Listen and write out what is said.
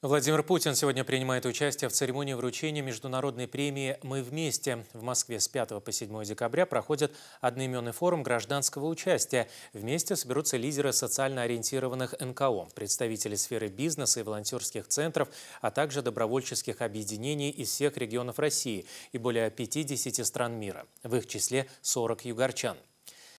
Владимир Путин сегодня принимает участие в церемонии вручения международной премии «Мы вместе». В Москве с 5 по 7 декабря проходит одноименный форум гражданского участия. Вместе соберутся лидеры социально ориентированных НКО, представители сферы бизнеса и волонтерских центров, а также добровольческих объединений из всех регионов России и более 50 стран мира, в их числе 40 югорчан.